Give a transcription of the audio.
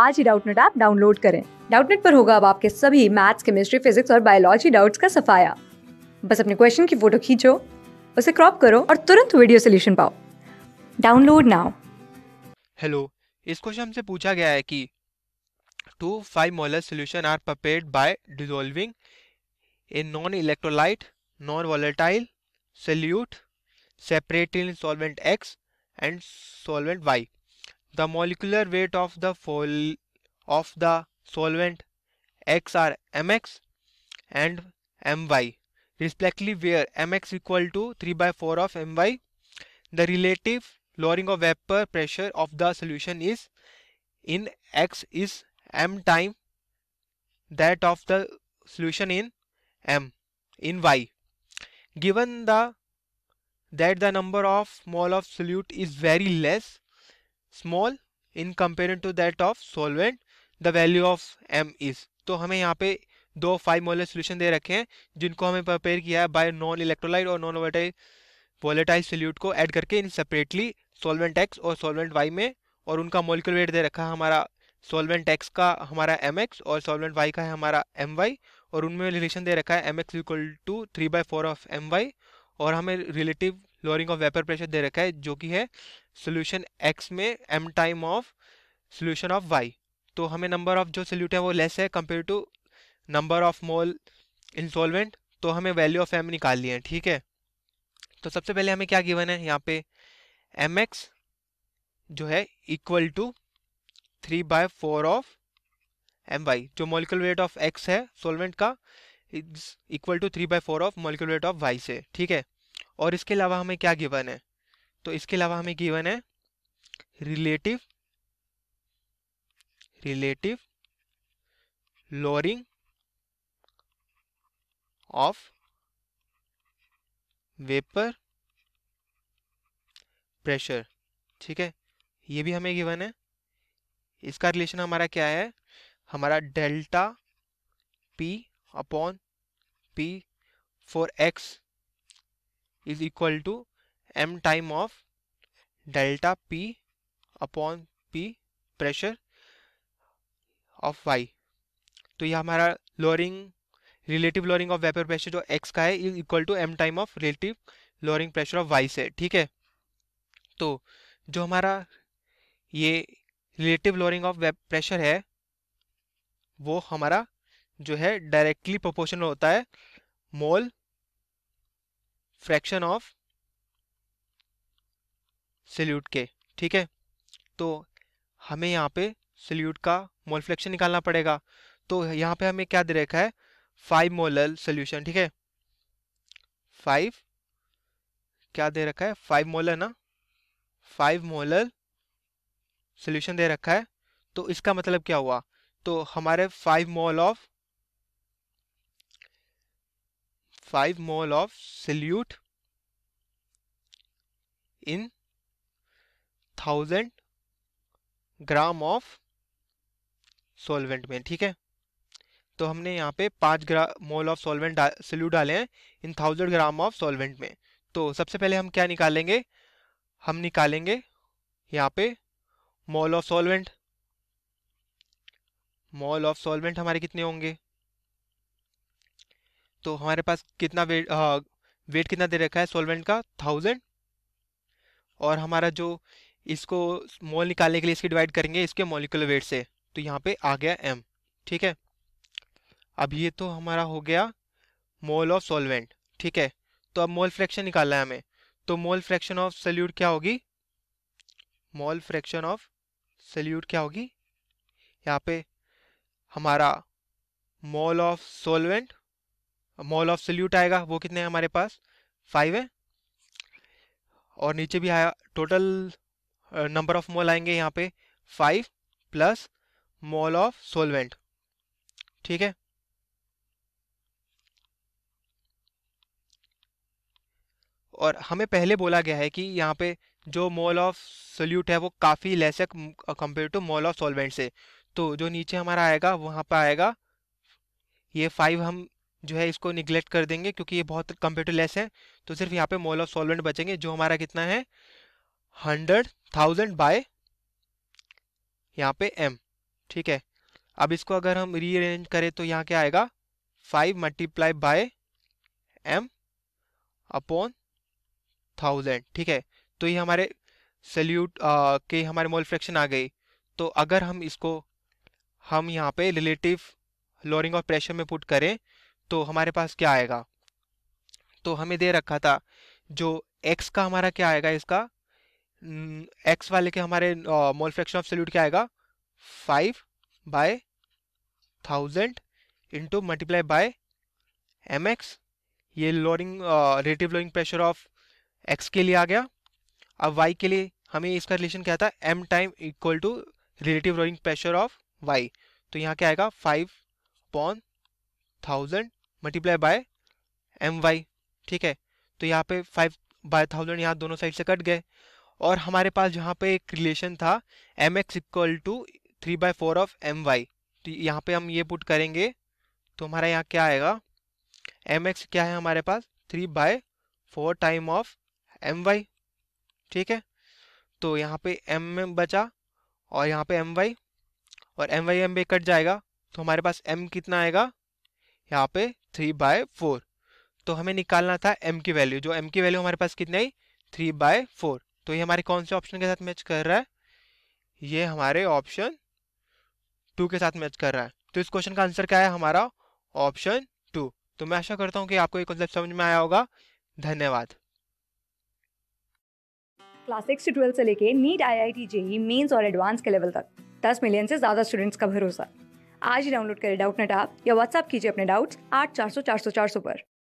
आज ही Doubtnut app download करें डाउटनेट पर होगा अब आपके सभी मैथ्स केमिस्ट्री फिजिक्स और बायोलॉजी डाउट्स का सफाया बस अपने क्वेश्चन की फोटो खींचो उसे क्रॉप करो और तुरंत वीडियो सोल्यूशन पाओ डाउनलोड नाउ हेलो इस क्वेश्चन हमसे पूछा गया है कि two five molar solution are prepare by dissolving a non electrolyte non volatile solute separating solvent X and solvent Y the molecular weight of the of the solvent x are mx and my respectively where mx equal to 3 by 4 of my the relative lowering of vapor pressure of the solution is in x is m time that of the solution in m in y given the that the number of mole of solute is very less small in comparison to that of solvent the value of M is तो हमें यहाँ पे दो five molar solution दे रखे हैं जिनको हमें prepare किया है बाय नॉन इलेक्ट्रोलाइट और नॉन वोटाइल वोलेटाइल सोल्यूट को ऐड करके इन सेपरेटली सोलवेंट एक्स और सोलवेंट वाई में और उनका मोलिकुलर वेट दे रखा है हमारा सोलवेंट एक्स का हमारा एम एक्स और सोलवेंट वाई का है हमारा एम वाई और उनमें रिलेशन दे रखा है M X equal to three by four of M Y और हमें relative lowering of vapour pressure दे रखा है जो कि है सोल्यूशन एक्स में M time of solution of Y तो हमें नंबर ऑफ जो सोल्यूट है वो लेस है compare to number of mole in solvent तो हमें वैल्यू ऑफ एम निकाल लिए हैं ठीक है तो सबसे पहले हमें क्या गिवन है यहाँ पे एम एक्स जो है equal to three by four of M Y जो मोलिकुलर वेट ऑफ एक्स है सोलवेंट का equal to three by four of molecular weight of Y से ठीक है और इसके अलावा हमें क्या गिवन है तो इसके अलावा हमें गिवन है relative relative lowering of vapour pressure ठीक है ये भी हमें गिवन है इसका रिलेशन हमारा क्या है हमारा delta P upon P for X is equal to M time of delta P upon P pressure of Y तो ये हमारा lowering relative lowering of vapour pressure जो एक्स का है is equal to M time of relative lowering pressure of Y से ठीक है तो जो हमारा ये relative lowering of vapour pressure है वो हमारा जो है डायरेक्टली प्रोपोर्शनल होता है मोल फ्रैक्शन ऑफ सल्यूट के ठीक है तो हमें यहाँ पे सल्यूट का मोल फ्लेक्शन निकालना पड़ेगा तो यहाँ पे हमें क्या दे रखा है फाइव मोलर सोल्यूशन ठीक है फाइव क्या दे रखा है फाइव मोलर ना फाइव मोलर सोल्यूशन दे रखा है तो इसका मतलब क्या हुआ तो हमारे five mole of five mole of solute in thousand gram of solvent में ठीक है तो हमने यहाँ पे पाँच ग्रा मोल ऑफ सॉल्वेंट डा, डाले हैं in thousand gram of solvent में तो सबसे पहले हम क्या निकालेंगे हम निकालेंगे यहाँ पे mole of solvent mole of solvent हमारे कितने होंगे तो हमारे पास कितना वेट आ, वेट कितना दे रखा है सॉल्वेंट का थाउजेंड और हमारा जो इसको मोल निकालने के लिए इसकी डिवाइड करेंगे इसके मोलिकुलर वेट से तो यहाँ पे आ गया एम ठीक है अब ये तो हमारा हो गया मोल ऑफ सॉल्वेंट ठीक है तो अब मोल फ्रैक्शन निकालना है हमें तो मोल फ्रैक्शन ऑफ सल्यूट क्या होगी मोल फ्रैक्शन ऑफ सल्यूट क्या होगी यहाँ पे हमारा mole of solvent mole of solute आएगा वो कितने हैं हमारे पास फाइव है और नीचे भी आया टोटल नंबर ऑफ मोल आएंगे यहाँ पे five plus mole of solvent ठीक है और हमें पहले बोला गया है कि यहाँ पे जो मोल ऑफ सोल्यूट है वो काफ़ी लेस है compare to mole of solvent से तो जो नीचे हमारा आएगा वहाँ पर आएगा ये फाइव हम जो है इसको निग्लेक्ट कर देंगे क्योंकि ये बहुत कंपेयर टू लेस है तो सिर्फ यहाँ पे मोल ऑफ सॉल्वेंट बचेंगे जो हमारा कितना है हंड्रेड थाउजेंड बाय यहाँ पे एम ठीक है अब इसको अगर हम रीअरेंज करें तो यहाँ क्या आएगा five multiply by M upon thousand ठीक है तो ये हमारे सल्यूट के हमारे मोल फ्रैक्शन आ गई तो अगर हम इसको हम यहाँ पे रिलेटिव लोअरिंग ऑफ प्रेशर में पुट करें तो हमारे पास क्या आएगा तो हमें दे रखा था जो एक्स का हमारा क्या आएगा इसका एक्स हम्म, वाले के हमारे मोल फ्रैक्शन ऑफ सोल्यूट क्या आएगा five by thousand into multiply by M X ये lowering relative lowering pressure of X के लिए आ गया अब वाई के लिए हमें इसका रिलेशन क्या था M time equal to relative lowering pressure of Y तो यहाँ क्या आएगा five upon thousand multiply by M Y ठीक है तो यहाँ पे फाइव बाय थाउजेंड यहाँ दोनों साइड से कट गए और हमारे पास जहाँ पे एक रिलेशन था M X equal to three by four of M Y तो यहाँ पे हम ये पुट करेंगे तो हमारा यहाँ क्या आएगा एम एक्स क्या है हमारे पास three by four time of M Y ठीक है तो यहाँ पे एम बचा और यहाँ पे एम वाई और एम वाई एम पे कट जाएगा तो हमारे पास एम कितना आएगा यहाँ पे थ्री बाय फोर तो हमें निकालना था एम की वैल्यू जो एम की वैल्यू हमारे पास कितनी आई थ्री बाय फोर तो ये हमारे कौन से ऑप्शन के साथ मैच कर रहा है ये हमारे ऑप्शन टू के साथ मैच कर रहा है तो इस क्वेश्चन का आंसर क्या है हमारा ऑप्शन टू तो मैं आशा करता हूँ कि आपको ये कॉन्सेप्ट समझ में आया होगा धन्यवाद क्लास सिक्स से ट्वेल्थ से लेके NEET I I T JEE mains और एडवांस के लेवल तक दस मिलियन से ज़्यादा स्टूडेंट्स का भरोसा आज ही डाउनलोड करें डाउट नेट आप या व्हाट्सअप कीजिए अपने डाउट्स आठ चार सौ चार सौ चार सौ पर